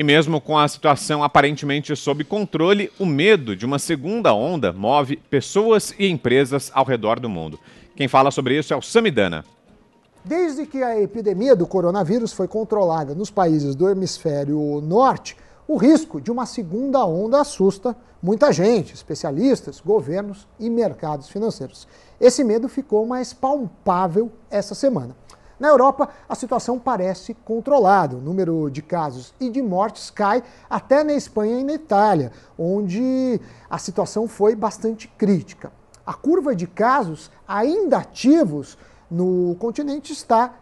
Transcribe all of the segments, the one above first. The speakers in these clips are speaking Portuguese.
E mesmo com a situação aparentemente sob controle, o medo de uma segunda onda move pessoas e empresas ao redor do mundo. Quem fala sobre isso é o Samidana. Desde que a epidemia do coronavírus foi controlada nos países do hemisfério norte, o risco de uma segunda onda assusta muita gente, especialistas, governos e mercados financeiros. Esse medo ficou mais palpável essa semana. Na Europa, a situação parece controlada. O número de casos e de mortes cai até na Espanha e na Itália, onde a situação foi bastante crítica. A curva de casos ainda ativos no continente está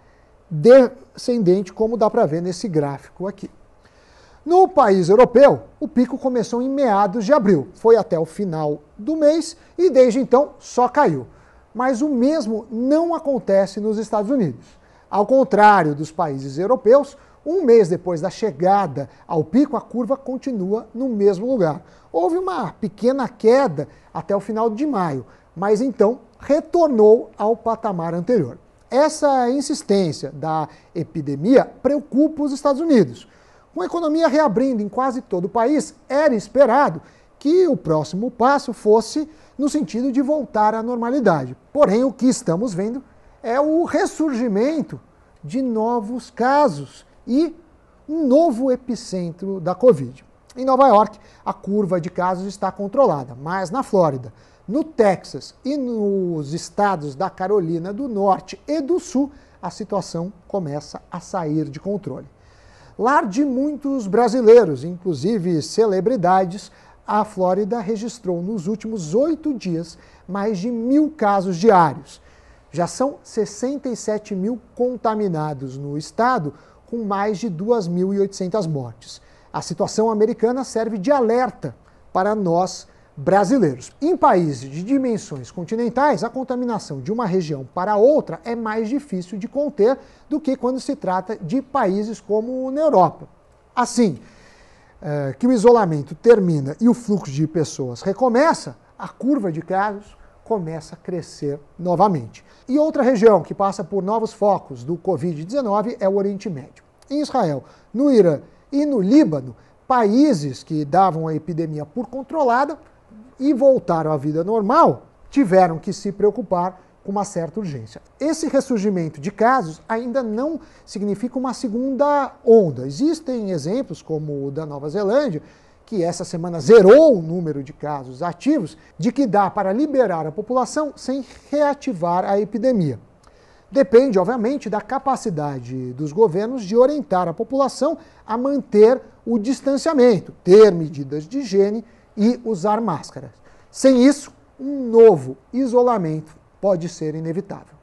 descendente, como dá para ver nesse gráfico aqui. No país europeu, o pico começou em meados de abril, foi até o final do mês e desde então só caiu. Mas o mesmo não acontece nos Estados Unidos. Ao contrário dos países europeus, um mês depois da chegada ao pico, a curva continua no mesmo lugar. Houve uma pequena queda até o final de maio, mas então retornou ao patamar anterior. Essa insistência da epidemia preocupa os Estados Unidos. Com a economia reabrindo em quase todo o país, era esperado que o próximo passo fosse no sentido de voltar à normalidade. Porém, o que estamos vendo é o ressurgimento de novos casos e um novo epicentro da Covid. Em Nova York, a curva de casos está controlada, mas na Flórida, no Texas e nos estados da Carolina do Norte e do Sul, a situação começa a sair de controle. Lar de muitos brasileiros, inclusive celebridades, a Flórida registrou nos últimos oito dias mais de mil casos diários já são 67 mil contaminados no estado, com mais de 2.800 mortes. A situação americana serve de alerta para nós brasileiros. Em países de dimensões continentais, a contaminação de uma região para outra é mais difícil de conter do que quando se trata de países como na Europa. Assim, eh, que o isolamento termina e o fluxo de pessoas recomeça, a curva de casos começa a crescer novamente. E outra região que passa por novos focos do Covid-19 é o Oriente Médio. Em Israel, no Irã e no Líbano, países que davam a epidemia por controlada e voltaram à vida normal tiveram que se preocupar com uma certa urgência. Esse ressurgimento de casos ainda não significa uma segunda onda. Existem exemplos, como o da Nova Zelândia, que essa semana zerou o número de casos ativos, de que dá para liberar a população sem reativar a epidemia. Depende, obviamente, da capacidade dos governos de orientar a população a manter o distanciamento, ter medidas de higiene e usar máscaras. Sem isso, um novo isolamento pode ser inevitável.